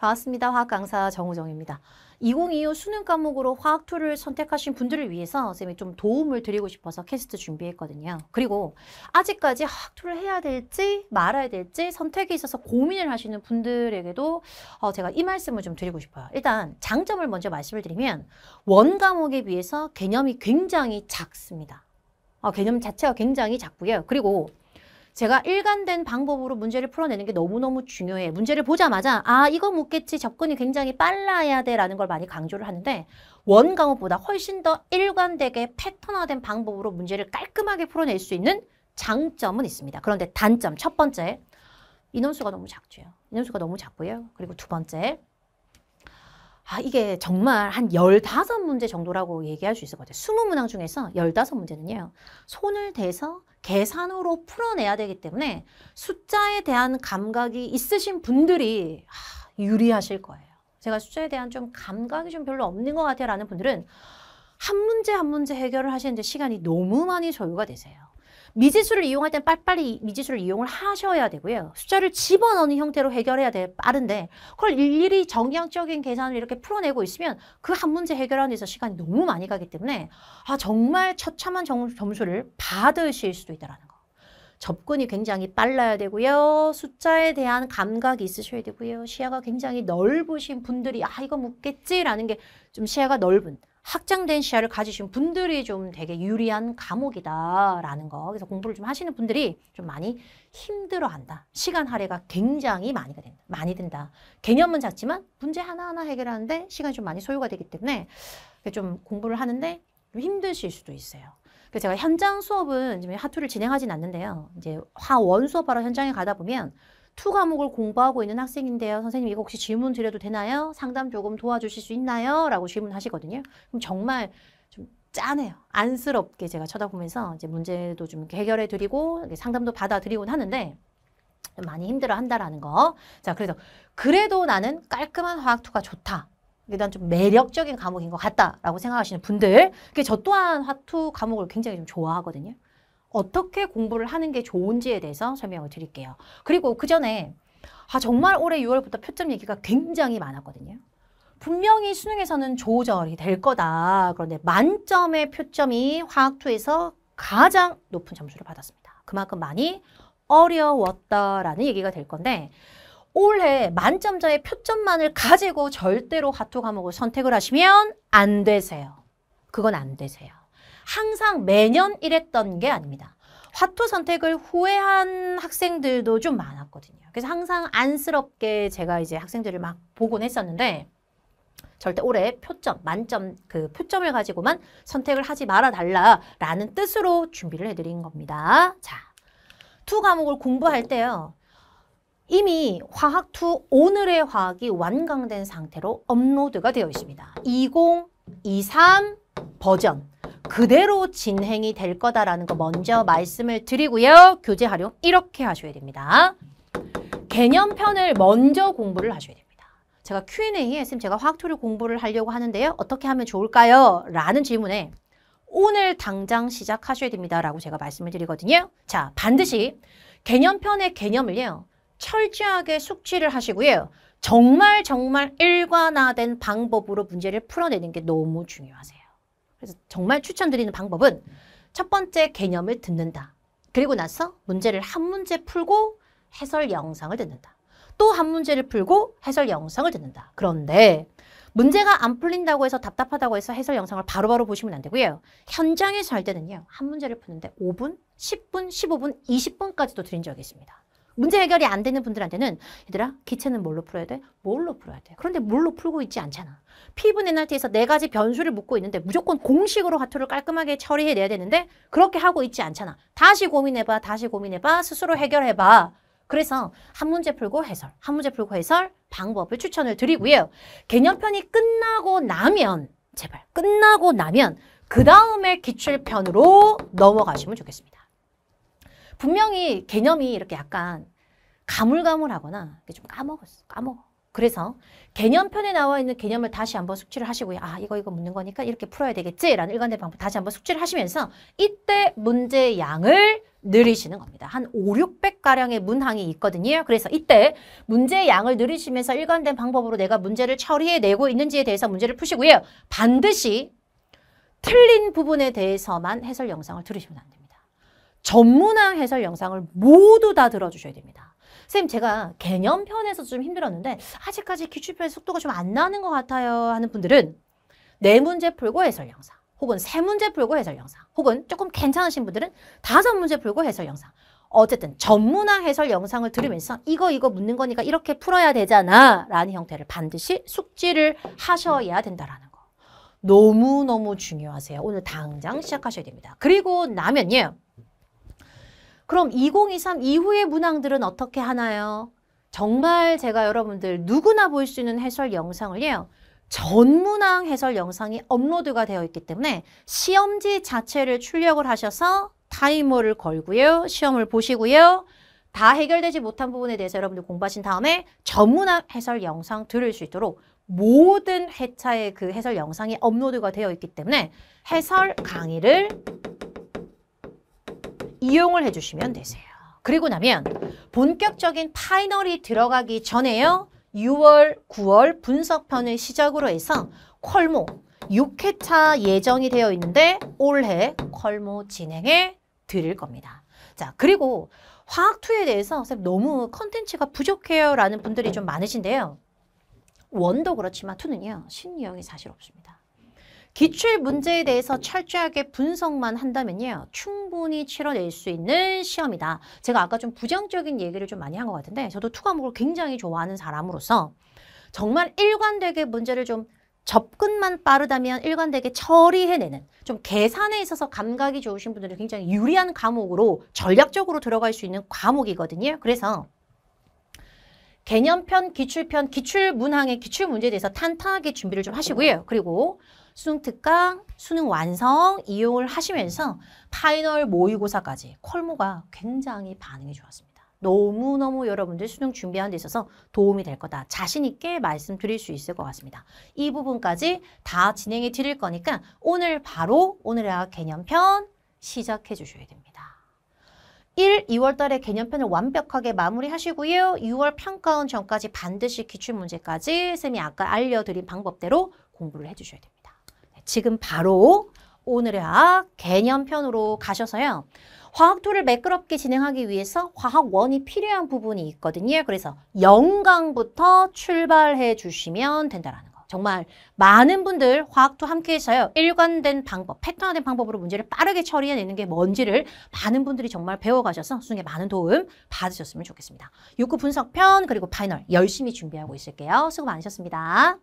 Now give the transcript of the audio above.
반갑습니다. 화학 강사 정우정입니다. 2025 수능 과목으로 화학2를 선택하신 분들을 위해서 선생님이 좀 도움을 드리고 싶어서 캐스트 준비했거든요. 그리고 아직까지 화학2를 해야 될지 말아야 될지 선택에 있어서 고민을 하시는 분들에게도 어, 제가 이 말씀을 좀 드리고 싶어요. 일단 장점을 먼저 말씀을 드리면 원 과목에 비해서 개념이 굉장히 작습니다. 어, 개념 자체가 굉장히 작고요. 그리고 제가 일관된 방법으로 문제를 풀어내는 게 너무너무 중요해. 문제를 보자마자 아 이거 묻겠지 접근이 굉장히 빨라야 돼 라는 걸 많이 강조를 하는데 원 과목보다 훨씬 더 일관되게 패턴화된 방법으로 문제를 깔끔하게 풀어낼 수 있는 장점은 있습니다. 그런데 단점 첫 번째 인원수가 너무 작죠. 인원수가 너무 작고요. 그리고 두 번째 아, 이게 정말 한 열다섯 문제 정도라고 얘기할 수 있을 것 같아요. 스무 문항 중에서 열다 문제는요 손을 대서 계산으로 풀어내야 되기 때문에 숫자에 대한 감각이 있으신 분들이 유리하실 거예요. 제가 숫자에 대한 좀 감각이 좀 별로 없는 것 같아요 라는 분들은 한 문제 한 문제 해결을 하시는데 시간이 너무 많이 소요가 되세요. 미지수를 이용할 땐 빨리빨리 미지수를 이용을 하셔야 되고요. 숫자를 집어넣는 형태로 해결해야 돼 빠른데 그걸 일일이 정량적인 계산을 이렇게 풀어내고 있으면 그 한 문제 해결하는 데서 시간이 너무 많이 가기 때문에 아 정말 처참한 점, 수를 받으실 수도 있다는 거. 접근이 굉장히 빨라야 되고요. 숫자에 대한 감각이 있으셔야 되고요. 시야가 굉장히 넓으신 분들이 아 이거 묻겠지라는 게 좀 시야가 넓은 확장된 시야를 가지신 분들이 좀 되게 유리한 과목이다라는 거. 그래서 공부를 좀 하시는 분들이 좀 많이 힘들어한다. 시간 할애가 굉장히 많이 된다. 많이 든다 개념은 작지만 문제 하나하나 해결하는데 시간이 좀 많이 소요가 되기 때문에 좀 공부를 하는데 좀 힘드실 수도 있어요. 그래서 제가 현장 수업은 지금 하투를 진행하진 않는데요. 이제 화원 수업하러 현장에 가다 보면 투 과목을 공부하고 있는 학생인데요. 선생님 이거 혹시 질문 드려도 되나요? 상담 조금 도와주실 수 있나요? 라고 질문하시거든요. 그럼 정말 좀 짠해요. 안쓰럽게 제가 쳐다보면서 이제 문제도 좀 해결해 드리고 상담도 받아 드리곤 하는데 많이 힘들어 한다라는 거. 자, 그래서 그래도 나는 깔끔한 화학투가 좋다. 일단 좀 매력적인 과목인 것 같다라고 생각하시는 분들, 저 또한 화투 과목을 굉장히 좀 좋아하거든요. 어떻게 공부를 하는 게 좋은지에 대해서 설명을 드릴게요. 그리고 그 전에 아 정말 올해 6월부터 표점 얘기가 굉장히 많았거든요. 분명히 수능에서는 조절이 될 거다. 그런데 만점의 표점이 화학2에서 가장 높은 점수를 받았습니다. 그만큼 많이 어려웠다라는 얘기가 될 건데 올해 만점자의 표점만을 가지고 절대로 화투 과목을 선택을 하시면 안 되세요. 그건 안 되세요. 항상 매년 이랬던 게 아닙니다. 화토 선택을 후회한 학생들도 좀 많았거든요. 그래서 항상 안쓰럽게 제가 이제 학생들을 막 보곤 했었는데 절대 올해 표점, 만점, 그 표점을 가지고만 선택을 하지 말아달라라는 뜻으로 준비를 해드린 겁니다. 자, 투 과목을 공부할 때요. 이미 화학 투 오늘의 화학이 완강된 상태로 업로드가 되어 있습니다. 2023 버전. 그대로 진행이 될 거다라는 거 먼저 말씀을 드리고요. 교재 활용 이렇게 하셔야 됩니다. 개념편을 먼저 공부를 하셔야 됩니다. 제가 Q&A에 쌤 제가 화학토를 공부를 하려고 하는데요. 어떻게 하면 좋을까요? 라는 질문에 오늘 당장 시작하셔야 됩니다. 라고 제가 말씀을 드리거든요. 자, 반드시 개념편의 개념을요. 철저하게 숙지를 하시고요. 정말 정말 일관화된 방법으로 문제를 풀어내는 게 너무 중요하세요. 그래서 정말 추천드리는 방법은 첫 번째 개념을 듣는다. 그리고 나서 문제를 한 문제 풀고 해설 영상을 듣는다. 또 한 문제를 풀고 해설 영상을 듣는다. 그런데 문제가 안 풀린다고 해서 답답하다고 해서 해설 영상을 바로바로 바로 보시면 안 되고요. 현장에서 할 때는요. 한 문제를 푸는데 5분, 10분, 15분, 20분까지도 드린 적이 있습니다. 문제 해결이 안 되는 분들한테는 얘들아 기체는 뭘로 풀어야 돼? 뭘로 풀어야 돼? 그런데 뭘로 풀고 있지 않잖아. 피부 NRT에서 네 가지 변수를 묻고 있는데 무조건 공식으로 화투를 깔끔하게 처리해내야 되는데 그렇게 하고 있지 않잖아. 다시 고민해봐, 다시 고민해봐, 스스로 해결해봐. 그래서 한 문제 풀고 해설, 한 문제 풀고 해설 방법을 추천을 드리고요. 개념편이 끝나고 나면 제발 끝나고 나면 그 다음에 기출편으로 넘어가시면 좋겠습니다. 분명히 개념이 이렇게 약간 가물가물하거나 좀 까먹었어. 까먹어. 그래서 개념편에 나와 있는 개념을 다시 한번 숙지를 하시고요. 아 이거 이거 묻는 거니까 이렇게 풀어야 되겠지라는 일관된 방법 다시 한번 숙지를 하시면서 이때 문제 양을 늘리시는 겁니다. 한 5, 600가량의 문항이 있거든요. 그래서 이때 문제 양을 늘리시면서 일관된 방법으로 내가 문제를 처리해내고 있는지에 대해서 문제를 푸시고요. 반드시 틀린 부분에 대해서만 해설 영상을 들으시면 안 됩니다. 전문화 해설 영상을 모두 다 들어주셔야 됩니다. 쌤 제가 개념편에서 좀 힘들었는데 아직까지 기출편 속도가 좀 안 나는 것 같아요 하는 분들은 네 문제 풀고 해설 영상 혹은 세 문제 풀고 해설 영상 혹은 조금 괜찮으신 분들은 다섯 문제 풀고 해설 영상 어쨌든 전문화 해설 영상을 들으면서 이거 이거 묻는 거니까 이렇게 풀어야 되잖아 라는 형태를 반드시 숙지를 하셔야 된다라는 거 너무너무 중요하세요 오늘 당장 시작하셔야 됩니다 그리고 나면요 그럼 2023 이후의 문항들은 어떻게 하나요? 정말 제가 여러분들 누구나 볼 수 있는 해설 영상을요. 전문항 해설 영상이 업로드가 되어 있기 때문에 시험지 자체를 출력을 하셔서 타이머를 걸고요. 시험을 보시고요. 다 해결되지 못한 부분에 대해서 여러분들 공부하신 다음에 전문항 해설 영상 들을 수 있도록 모든 회차의 그 해설 영상이 업로드가 되어 있기 때문에 해설 강의를 이용을 해주시면 되세요. 그리고 나면 본격적인 파이널이 들어가기 전에요. 6월, 9월 분석편을 시작으로 해서 컬모 6회차 예정이 되어 있는데 올해 컬모 진행해 드릴 겁니다. 자, 그리고 화학2에 대해서 선생님 너무 컨텐츠가 부족해요 라는 분들이 좀 많으신데요. 원도 그렇지만 투는요. 신유형이 사실 없습니다. 기출 문제에 대해서 철저하게 분석만 한다면요. 충분히 치러낼 수 있는 시험이다. 제가 아까 좀 부정적인 얘기를 좀 많이 한 것 같은데 저도 투 과목을 굉장히 좋아하는 사람으로서 정말 일관되게 문제를 좀 접근만 빠르다면 일관되게 처리해내는 좀 계산에 있어서 감각이 좋으신 분들은 굉장히 유리한 과목으로 전략적으로 들어갈 수 있는 과목이거든요. 그래서 개념편, 기출편, 기출문항의 기출문제에 대해서 탄탄하게 준비를 좀 하시고요. 그리고 수능 특강, 수능 완성 이용을 하시면서 파이널 모의고사까지 콜모가 굉장히 반응이 좋았습니다. 너무너무 여러분들 수능 준비하는 데 있어서 도움이 될 거다. 자신 있게 말씀드릴 수 있을 것 같습니다. 이 부분까지 다 진행해 드릴 거니까 오늘 바로 오늘의 아 개념편 시작해 주셔야 됩니다. 1, 2월 달에 개념편을 완벽하게 마무리하시고요. 6월 평가원 전까지 반드시 기출문제까지 쌤이 아까 알려드린 방법대로 공부를 해주셔야 됩니다. 지금 바로 오늘의 학 개념편으로 가셔서요. 화학2를 매끄럽게 진행하기 위해서 화학원이 필요한 부분이 있거든요. 그래서 영강부터 출발해 주시면 된다라는 거. 정말 많은 분들 화학2 함께해서요. 일관된 방법, 패턴화된 방법으로 문제를 빠르게 처리해내는 게 뭔지를 많은 분들이 정말 배워가셔서 수능에 많은 도움 받으셨으면 좋겠습니다. 육구 분석편 그리고 파이널 열심히 준비하고 있을게요. 수고 많으셨습니다.